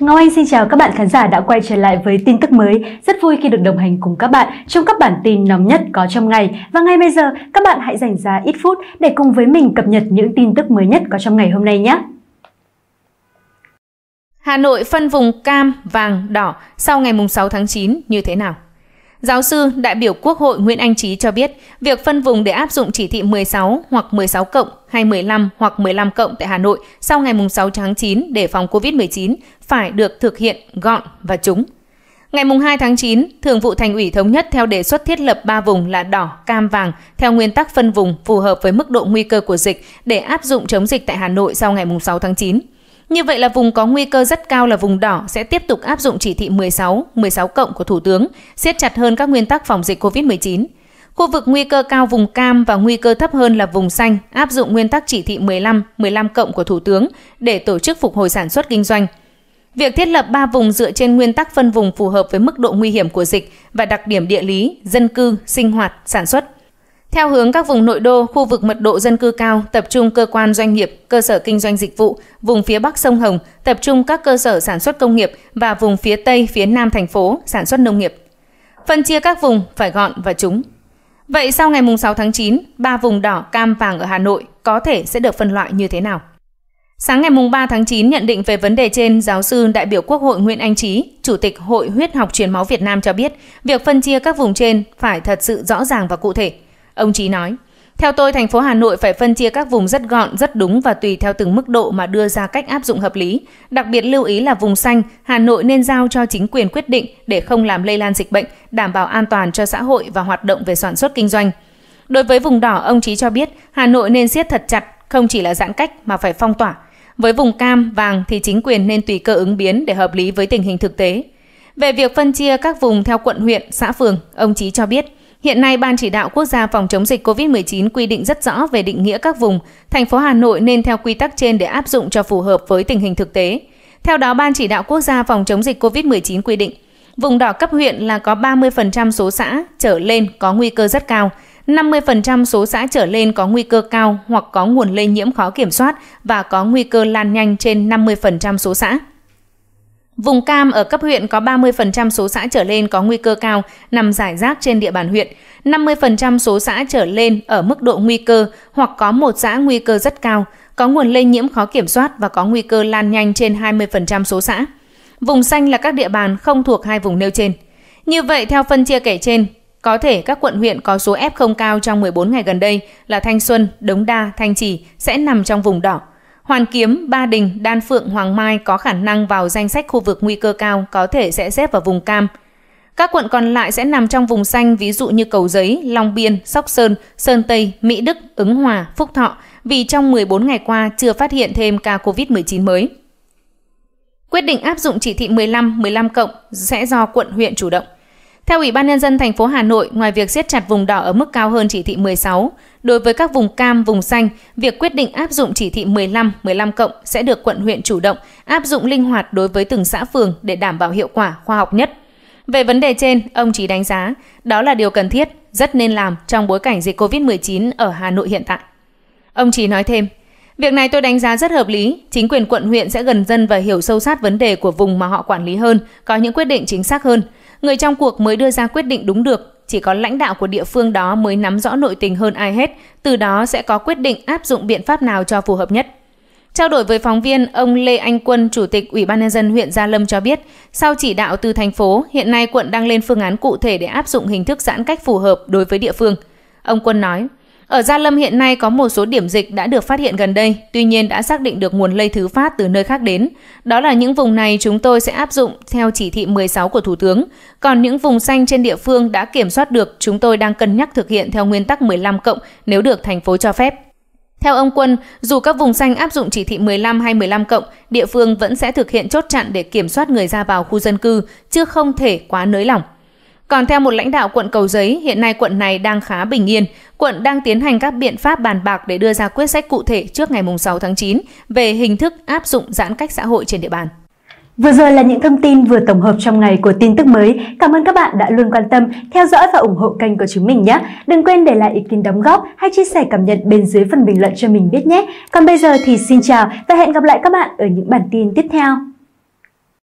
Ngọc Anh xin chào các bạn khán giả đã quay trở lại với tin tức mới. Rất vui khi được đồng hành cùng các bạn trong các bản tin nóng nhất có trong ngày. Và ngay bây giờ, các bạn hãy dành ra ít phút để cùng với mình cập nhật những tin tức mới nhất có trong ngày hôm nay nhé. Hà Nội phân vùng cam, vàng, đỏ sau ngày 6 tháng 9 như thế nào? Giáo sư, đại biểu Quốc hội Nguyễn Anh Trí cho biết, việc phân vùng để áp dụng chỉ thị 16 hoặc 16 cộng hay 15 hoặc 15 cộng tại Hà Nội sau ngày 6 tháng 9 để phòng COVID-19 phải được thực hiện gọn và trúng. Ngày 2 tháng 9, Thường vụ Thành ủy thống nhất theo đề xuất thiết lập 3 vùng là đỏ, cam, vàng theo nguyên tắc phân vùng phù hợp với mức độ nguy cơ của dịch để áp dụng chống dịch tại Hà Nội sau ngày 6 tháng 9. Như vậy là vùng có nguy cơ rất cao là vùng đỏ sẽ tiếp tục áp dụng chỉ thị 16, 16 cộng của Thủ tướng, siết chặt hơn các nguyên tắc phòng dịch COVID-19. Khu vực nguy cơ cao vùng cam và nguy cơ thấp hơn là vùng xanh, áp dụng nguyên tắc chỉ thị 15, 15 cộng của Thủ tướng để tổ chức phục hồi sản xuất kinh doanh. Việc thiết lập 3 vùng dựa trên nguyên tắc phân vùng phù hợp với mức độ nguy hiểm của dịch và đặc điểm địa lý, dân cư, sinh hoạt, sản xuất theo hướng các vùng nội đô, khu vực mật độ dân cư cao, tập trung cơ quan doanh nghiệp, cơ sở kinh doanh dịch vụ, vùng phía Bắc sông Hồng, tập trung các cơ sở sản xuất công nghiệp và vùng phía Tây, phía Nam thành phố, sản xuất nông nghiệp. Phân chia các vùng phải gọn và trúng. Vậy sau ngày 6 tháng 9, ba vùng đỏ, cam, vàng ở Hà Nội có thể sẽ được phân loại như thế nào? Sáng ngày 3 tháng 9 nhận định về vấn đề trên, giáo sư đại biểu Quốc hội Nguyễn Anh Trí, Chủ tịch Hội Huyết học Truyền máu Việt Nam cho biết, việc phân chia các vùng trên phải thật sự rõ ràng và cụ thể – Ông Trí nói, theo tôi, thành phố Hà Nội phải phân chia các vùng rất gọn, rất đúng và tùy theo từng mức độ mà đưa ra cách áp dụng hợp lý. Đặc biệt lưu ý là vùng xanh, Hà Nội nên giao cho chính quyền quyết định để không làm lây lan dịch bệnh, đảm bảo an toàn cho xã hội và hoạt động về sản xuất kinh doanh. Đối với vùng đỏ, ông Trí cho biết Hà Nội nên siết thật chặt, không chỉ là giãn cách mà phải phong tỏa. Với vùng cam, vàng thì chính quyền nên tùy cơ ứng biến để hợp lý với tình hình thực tế. Về việc phân chia các vùng theo quận huyện, xã phường, ông Chí cho biết Hiện nay, Ban Chỉ đạo Quốc gia phòng chống dịch COVID-19 quy định rất rõ về định nghĩa các vùng. Thành phố Hà Nội nên theo quy tắc trên để áp dụng cho phù hợp với tình hình thực tế. Theo đó, Ban Chỉ đạo Quốc gia phòng chống dịch COVID-19 quy định, vùng đỏ cấp huyện là có 30% số xã trở lên có nguy cơ rất cao, 50% số xã trở lên có nguy cơ cao hoặc có nguồn lây nhiễm khó kiểm soát và có nguy cơ lan nhanh trên 50% số xã. Vùng cam ở cấp huyện có 30% số xã trở lên có nguy cơ cao nằm giải rác trên địa bàn huyện, 50% số xã trở lên ở mức độ nguy cơ hoặc có một xã nguy cơ rất cao, có nguồn lây nhiễm khó kiểm soát và có nguy cơ lan nhanh trên 20% số xã. Vùng xanh là các địa bàn không thuộc hai vùng nêu trên. Như vậy, theo phân chia kể trên, có thể các quận huyện có số F0 cao trong 14 ngày gần đây là Thanh Xuân, Đống Đa, Thanh Trì sẽ nằm trong vùng đỏ – Hoàn Kiếm, Ba Đình, Đan Phượng, Hoàng Mai có khả năng vào danh sách khu vực nguy cơ cao có thể sẽ xếp vào vùng cam. Các quận còn lại sẽ nằm trong vùng xanh ví dụ như Cầu Giấy, Long Biên, Sóc Sơn, Sơn Tây, Mỹ Đức, Ứng Hòa, Phúc Thọ vì trong 14 ngày qua chưa phát hiện thêm ca COVID-19 mới. Quyết định áp dụng chỉ thị 15, 15 cộng sẽ do quận huyện chủ động. Theo Ủy ban nhân dân thành phố Hà Nội, ngoài việc siết chặt vùng đỏ ở mức cao hơn chỉ thị 16, đối với các vùng cam, vùng xanh, việc quyết định áp dụng chỉ thị 15, 15 cộng sẽ được quận huyện chủ động áp dụng linh hoạt đối với từng xã phường để đảm bảo hiệu quả khoa học nhất. Về vấn đề trên, ông chỉ đánh giá đó là điều cần thiết, rất nên làm trong bối cảnh dịch COVID-19 ở Hà Nội hiện tại. Ông chỉ nói thêm, Việc này tôi đánh giá rất hợp lý, chính quyền quận huyện sẽ gần dân và hiểu sâu sát vấn đề của vùng mà họ quản lý hơn, có những quyết định chính xác hơn. Người trong cuộc mới đưa ra quyết định đúng được, chỉ có lãnh đạo của địa phương đó mới nắm rõ nội tình hơn ai hết, từ đó sẽ có quyết định áp dụng biện pháp nào cho phù hợp nhất. Trao đổi với phóng viên, ông Lê Anh Quân, Chủ tịch Ủy ban nhân dân huyện Gia Lâm cho biết, sau chỉ đạo từ thành phố, hiện nay quận đang lên phương án cụ thể để áp dụng hình thức giãn cách phù hợp đối với địa phương. Ông Quân nói, ở Gia Lâm hiện nay có một số điểm dịch đã được phát hiện gần đây, tuy nhiên đã xác định được nguồn lây thứ phát từ nơi khác đến. Đó là những vùng này chúng tôi sẽ áp dụng theo chỉ thị 16 của Thủ tướng. Còn những vùng xanh trên địa phương đã kiểm soát được, chúng tôi đang cân nhắc thực hiện theo nguyên tắc 15 cộng nếu được thành phố cho phép. Theo ông Quân, dù các vùng xanh áp dụng chỉ thị 15 hay 15 cộng, địa phương vẫn sẽ thực hiện chốt chặn để kiểm soát người ra vào khu dân cư, chứ không thể quá nới lỏng. Còn theo một lãnh đạo quận Cầu Giấy, hiện nay quận này đang khá bình yên. Quận đang tiến hành các biện pháp bàn bạc để đưa ra quyết sách cụ thể trước ngày 6 tháng 9 về hình thức áp dụng giãn cách xã hội trên địa bàn. Vừa rồi là những thông tin vừa tổng hợp trong ngày của tin tức mới. Cảm ơn các bạn đã luôn quan tâm, theo dõi và ủng hộ kênh của chúng mình nhé. Đừng quên để lại ý kiến đóng góp hay chia sẻ cảm nhận bên dưới phần bình luận cho mình biết nhé. Còn bây giờ thì xin chào và hẹn gặp lại các bạn ở những bản tin tiếp theo.